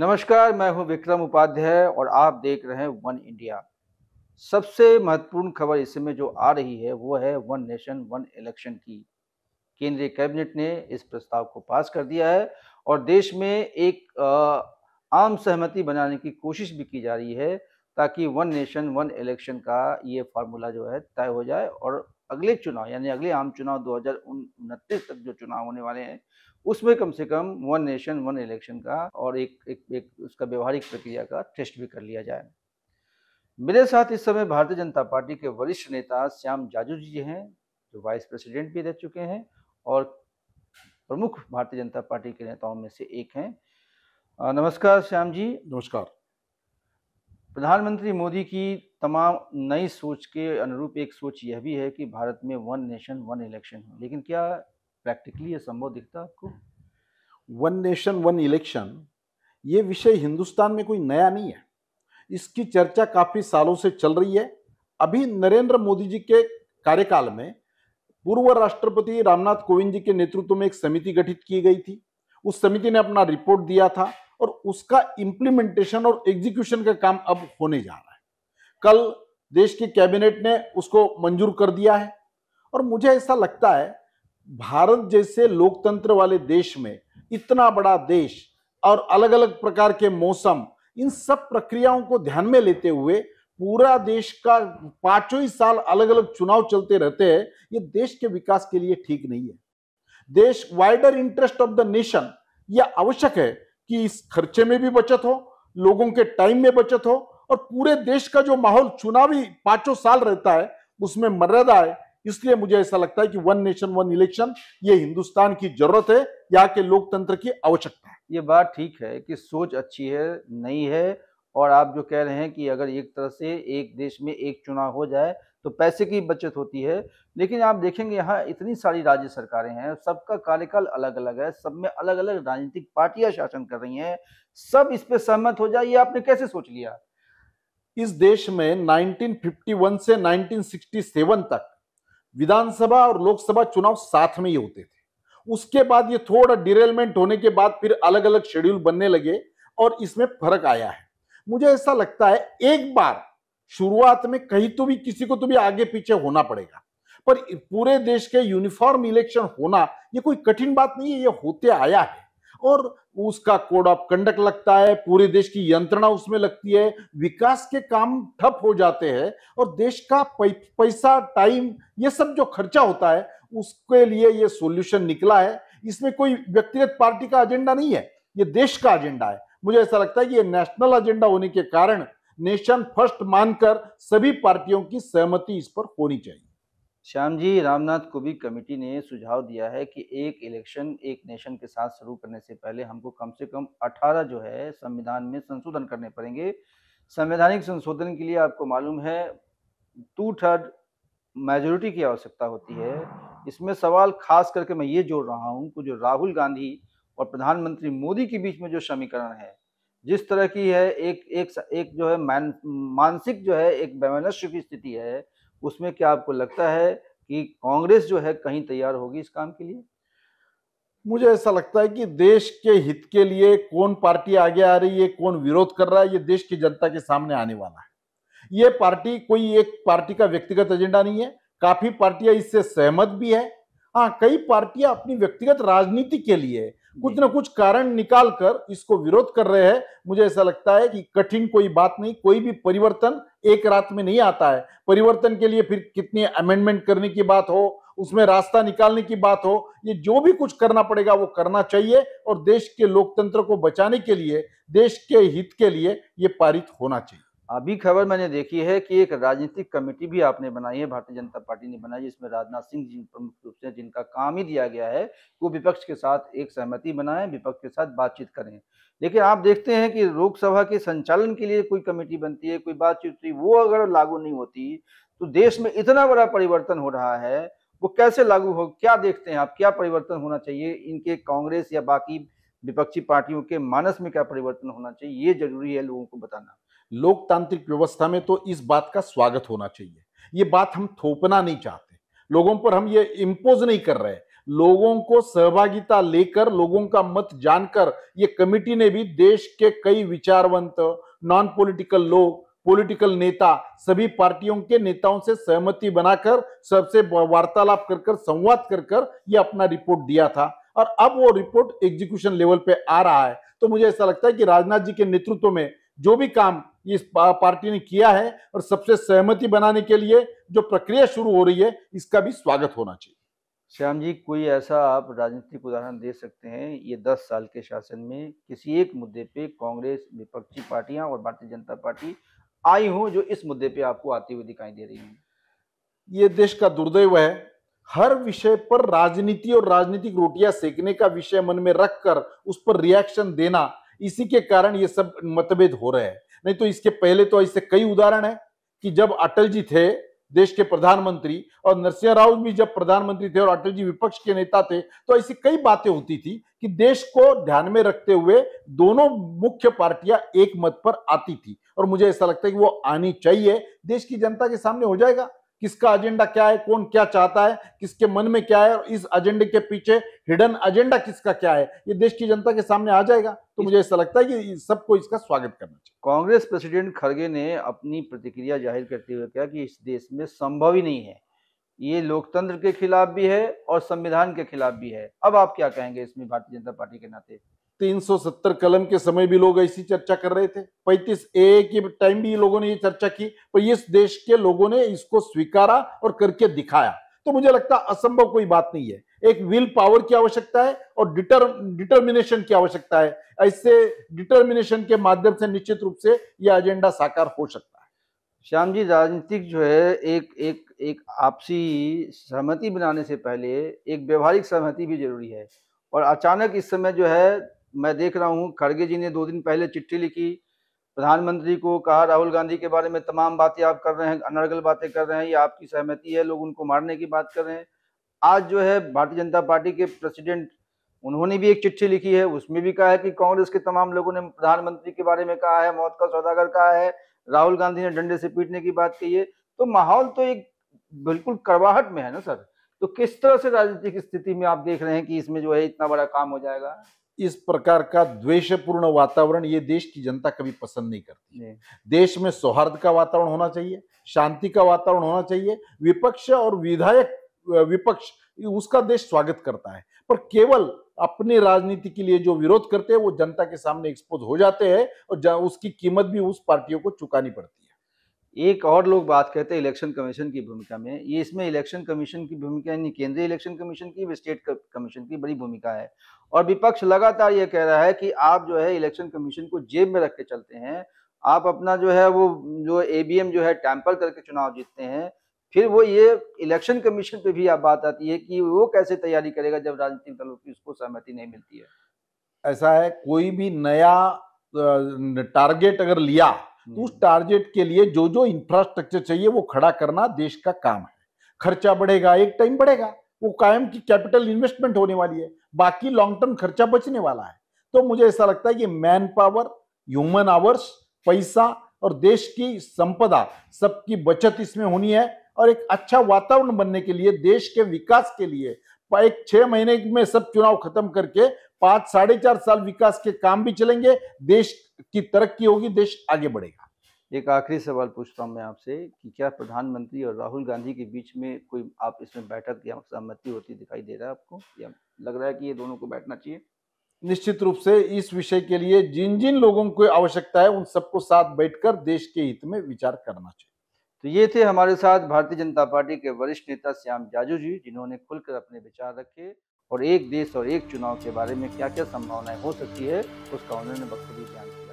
नमस्कार मैं हूं विक्रम उपाध्याय और आप देख रहे हैं वन इंडिया सबसे महत्वपूर्ण खबर इस समय जो आ रही है वो है वन नेशन वन इलेक्शन की केंद्रीय कैबिनेट ने इस प्रस्ताव को पास कर दिया है और देश में एक आम सहमति बनाने की कोशिश भी की जा रही है ताकि वन नेशन वन इलेक्शन का ये फार्मूला जो है तय हो जाए और अगले चुनाव यानी अगले आम चुनाव दो तक जो चुनाव होने वाले हैं उसमें कम से कम वन नेशन वन इलेक्शन का और एक एक, एक उसका व्यवहारिक प्रक्रिया का टेस्ट भी कर लिया जाए मेरे साथ इस समय भारतीय जनता पार्टी के वरिष्ठ नेता श्याम जाजू जी हैं जो वाइस प्रेसिडेंट भी रह चुके हैं और प्रमुख भारतीय जनता पार्टी के नेताओं में से एक हैं नमस्कार श्याम जी नमस्कार प्रधानमंत्री मोदी की तमाम नई सोच के अनुरूप एक सोच यह भी है कि भारत में वन नेशन वन इलेक्शन हो लेकिन क्या प्रैक्टिकली यह संभव दिखता आपको वन नेशन वन इलेक्शन ये विषय हिंदुस्तान में कोई नया नहीं है इसकी चर्चा काफ़ी सालों से चल रही है अभी नरेंद्र मोदी जी के कार्यकाल में पूर्व राष्ट्रपति रामनाथ कोविंद जी के नेतृत्व में एक समिति गठित की गई थी उस समिति ने अपना रिपोर्ट दिया था और उसका इंप्लीमेंटेशन और एग्जीक्यूशन का काम अब होने जा रहा है कल देश की कैबिनेट ने उसको मंजूर कर दिया है और मुझे ऐसा लगता है भारत जैसे लोकतंत्र वाले देश में इतना बड़ा देश और अलग अलग प्रकार के मौसम इन सब प्रक्रियाओं को ध्यान में लेते हुए पूरा देश का पांचों ही साल अलग अलग चुनाव चलते रहते हैं ये देश के विकास के लिए ठीक नहीं है देश wider interest of the nation यह आवश्यक है कि इस खर्चे में भी बचत हो लोगों के टाइम में बचत हो और पूरे देश का जो माहौल चुनावी पांचों साल रहता है उसमें मर्यादा है इसलिए मुझे ऐसा लगता है कि वन नेशन वन इलेक्शन ये हिंदुस्तान की जरूरत है यहाँ के लोकतंत्र की आवश्यकता है ये बात ठीक है कि सोच अच्छी है नई है और आप जो कह रहे हैं कि अगर एक तरह से एक देश में एक चुनाव हो जाए तो पैसे की बचत होती है लेकिन आप देखेंगे यहाँ इतनी सारी राज्य सरकारें हैं सबका कार्यकाल अलग अलग है सब में अलग अलग राजनीतिक पार्टियां शासन कर रही हैं सब इस पे सहमत हो जाए ये आपने कैसे सोच लिया इस देश में 1951 से 1967 तक विधानसभा और लोकसभा चुनाव साथ में ही होते थे उसके बाद ये थोड़ा डिरेलमेंट होने के बाद फिर अलग अलग शेड्यूल बनने लगे और इसमें फर्क आया है मुझे ऐसा लगता है एक बार शुरुआत में कहीं तो भी किसी को तो भी आगे पीछे होना पड़ेगा पर पूरे देश के यूनिफॉर्म इलेक्शन होना ये कोई कठिन बात नहीं है ये होते आया है और उसका कोड ऑफ कंडक्ट लगता है पूरे देश की यंत्रणा उसमें लगती है विकास के काम ठप हो जाते हैं और देश का पैसा टाइम ये सब जो खर्चा होता है उसके लिए ये सॉल्यूशन निकला है इसमें कोई व्यक्तिगत पार्टी का एजेंडा नहीं है ये देश का एजेंडा है मुझे ऐसा लगता है कि ये नेशनल एजेंडा होने के कारण नेशन फर्स्ट मानकर सभी पार्टियों की सहमति इस पर होनी चाहिए श्याम जी रामनाथ कोविंद कमेटी ने सुझाव दिया है कि एक इलेक्शन एक नेशन के साथ शुरू करने से पहले हमको कम से कम 18 जो है संविधान में संशोधन करने पड़ेंगे संवैधानिक संशोधन के लिए आपको मालूम है टू थर्ड मेजोरिटी की आवश्यकता होती है इसमें सवाल खास करके मैं ये जोड़ रहा हूँ कि जो राहुल गांधी और प्रधानमंत्री मोदी के बीच में जो समीकरण है जिस तरह की है एक एक एक जो है मान मानसिक जो है एक वैमनस्य की स्थिति है उसमें क्या आपको लगता है कि कांग्रेस जो है कहीं तैयार होगी इस काम के लिए मुझे ऐसा लगता है कि देश के हित के लिए कौन पार्टी आगे आ रही है कौन विरोध कर रहा है ये देश की जनता के सामने आने वाला है ये पार्टी कोई एक पार्टी का व्यक्तिगत एजेंडा नहीं है काफी पार्टियां इससे सहमत भी है हाँ कई पार्टियां अपनी व्यक्तिगत राजनीति के लिए कुछ ना कुछ कारण निकाल कर इसको विरोध कर रहे हैं मुझे ऐसा लगता है कि कठिन कोई बात नहीं कोई भी परिवर्तन एक रात में नहीं आता है परिवर्तन के लिए फिर कितने अमेंडमेंट करने की बात हो उसमें रास्ता निकालने की बात हो ये जो भी कुछ करना पड़ेगा वो करना चाहिए और देश के लोकतंत्र को बचाने के लिए देश के हित के लिए ये पारित होना चाहिए अभी खबर मैंने देखी है कि एक राजनीतिक कमेटी भी आपने बनाई है भारतीय जनता पार्टी ने बनाई जिसमें राजनाथ सिंह जी प्रमुख रूप से जिनका काम ही दिया गया है वो विपक्ष के साथ एक सहमति बनाएं विपक्ष के साथ बातचीत करें लेकिन आप देखते हैं कि लोकसभा के संचालन के लिए कोई कमेटी बनती है कोई बातचीत होती वो अगर लागू नहीं होती तो देश में इतना बड़ा परिवर्तन हो रहा है वो कैसे लागू हो क्या देखते हैं आप क्या परिवर्तन होना चाहिए इनके कांग्रेस या बाकी विपक्षी पार्टियों के मानस में क्या परिवर्तन होना चाहिए ये जरूरी है लोगों को बताना लोकतांत्रिक व्यवस्था में तो इस बात का स्वागत होना चाहिए ये बात हम थोपना नहीं चाहते लोगों पर हम ये इम्पोज नहीं कर रहे लोगों को सहभागिता लेकर लोगों का मत जानकर ये कमिटी ने भी देश के कई विचारवंत नॉन पॉलिटिकल लोग पॉलिटिकल नेता सभी पार्टियों के नेताओं से सहमति बनाकर सबसे वार्तालाप कर कर संवाद कर कर ये अपना रिपोर्ट दिया था और अब वो रिपोर्ट एग्जीक्यूशन लेवल पे आ रहा है तो मुझे ऐसा लगता है कि राजनाथ जी के नेतृत्व में जो भी काम इस पार्टी ने किया है और सबसे सहमति बनाने के लिए जो प्रक्रिया शुरू हो रही है इसका भी स्वागत होना चाहिए श्याम जी कोई ऐसा आप राजनीतिक उदाहरण दे सकते हैं ये दस साल के शासन में किसी एक मुद्दे पे कांग्रेस विपक्षी पार्टियां और भारतीय जनता पार्टी आई हो जो इस मुद्दे पे आपको आती हुई दिखाई दे रही है ये देश का दुर्दैव है हर विषय पर राजनीति और राजनीतिक रोटियां सेकने का विषय मन में रखकर उस पर रिएक्शन देना इसी के कारण ये सब मतभेद हो रहे हैं नहीं तो इसके पहले तो ऐसे कई उदाहरण है कि जब अटल जी थे देश के प्रधानमंत्री और नरसिंह राव भी जब प्रधानमंत्री थे और अटल जी विपक्ष के नेता थे तो ऐसी कई बातें होती थी कि देश को ध्यान में रखते हुए दोनों मुख्य पार्टियां एक मत पर आती थी और मुझे ऐसा लगता है कि वो आनी चाहिए देश की जनता के सामने हो जाएगा किसका एजेंडा क्या है कौन क्या चाहता है किसके मन में क्या है और इस एजेंडे के पीछे हिडन एजेंडा किसका क्या है ये देश की जनता के सामने आ जाएगा तो मुझे ऐसा लगता है कि सबको इसका स्वागत करना चाहिए कांग्रेस प्रेसिडेंट खड़गे ने अपनी प्रतिक्रिया जाहिर करते हुए कहा कि इस देश में संभव ही नहीं है ये लोकतंत्र के खिलाफ भी है और संविधान के खिलाफ भी है अब आप क्या कहेंगे इसमें भारतीय जनता पार्टी के नाते 370 कलम के समय भी लोग ऐसी चर्चा कर रहे थे 35 ए के टाइम भी लोगों ने ये चर्चा की पर इस देश के लोगों ने इसको स्वीकारा और करके दिखाया तो मुझे लगता असंभव कोई बात नहीं है एक विल पावर की आवश्यकता है और डिटर डिटर्मिनेशन की आवश्यकता है ऐसे डिटर्मिनेशन के माध्यम से निश्चित रूप से यह एजेंडा साकार हो सकता है श्याम जी राजनीतिक जो है एक एक एक आपसी सहमति बनाने से पहले एक व्यवहारिक सहमति भी जरूरी है और अचानक इस समय जो है मैं देख रहा हूँ खड़गे जी ने दो दिन पहले चिट्ठी लिखी प्रधानमंत्री को कहा राहुल गांधी के बारे में तमाम बातें आप कर रहे हैं अनर्गल बातें कर रहे हैं ये आपकी सहमति है लोग उनको मारने की बात कर रहे हैं आज जो है भारतीय जनता पार्टी के प्रेसिडेंट उन्होंने भी एक चिट्ठी लिखी है उसमें भी कहा है कि कांग्रेस के तमाम लोगों ने प्रधानमंत्री के बारे में कहा है मौत का सौदागर कहा है राहुल गांधी ने डंडे से पीटने की बात कही है तो माहौल तो एक बिल्कुल करवाहट में है ना सर तो किस तरह से राजनीतिक स्थिति में आप देख रहे हैं कि इसमें जो है इतना बड़ा काम हो जाएगा इस प्रकार का द्वेषपूर्ण वातावरण ये देश की जनता कभी पसंद नहीं करती देश में सौहार्द का वातावरण होना चाहिए शांति का वातावरण होना चाहिए विपक्ष और विधायक विपक्ष उसका देश स्वागत करता है पर केवल अपनी राजनीति के लिए जो विरोध करते हैं वो जनता के सामने एक्सपोज हो जाते हैं और उसकी कीमत भी उस पार्टियों को चुकानी पड़ती है एक और लोग बात करते हैं इलेक्शन कमीशन की भूमिका में ये इसमें इलेक्शन कमीशन की भूमिका यानी केंद्रीय इलेक्शन कमीशन की स्टेट कमीशन की बड़ी भूमिका है और विपक्ष लगातार ये कह रहा है कि आप जो है इलेक्शन कमीशन को जेब में रख के चलते हैं आप अपना जो है वो जो ए जो है टैंपर करके चुनाव जीतते हैं फिर वो ये इलेक्शन कमीशन पे भी आप बात आती है कि वो कैसे तैयारी करेगा जब राजनीतिक दलों की उसको सहमति नहीं मिलती है ऐसा है कोई भी नया टारगेट अगर लिया तो उस टारगेट हम्म। के लिए जो जो इंफ्रास्ट्रक्चर चाहिए वो खड़ा करना देश का काम है खर्चा बढ़ेगा एक टाइम बढ़ेगा वो कायम की कैपिटल इन्वेस्टमेंट होने वाली है बाकी लॉन्ग टर्म खर्चा बचने वाला है तो मुझे ऐसा लगता है कि मैन पावर ह्यूमन आवर्स पैसा और देश की संपदा सबकी बचत इसमें होनी है और एक अच्छा वातावरण बनने के लिए देश के विकास के लिए एक छह महीने में सब चुनाव खत्म करके पांच साढ़े चार साल विकास के काम भी चलेंगे देश की तरक्की होगी देश आगे बढ़ेगा एक आखिरी सवाल पूछता हूं मैं आपसे कि क्या प्रधानमंत्री और राहुल गांधी के बीच में कोई आप इसमें बैठक या सहमति होती दिखाई दे रहा है आपको या लग रहा है कि ये दोनों को बैठना चाहिए निश्चित रूप से इस विषय के लिए जिन जिन लोगों को आवश्यकता है उन सबको साथ बैठकर देश के हित में विचार करना चाहिए तो ये थे हमारे साथ भारतीय जनता पार्टी के वरिष्ठ नेता श्याम जाजू जी जिन्होंने खुलकर अपने विचार रखे और एक देश और एक चुनाव के बारे में क्या क्या संभावनाएं हो सकती है उसका उन्होंने बखूबी ध्यान दिया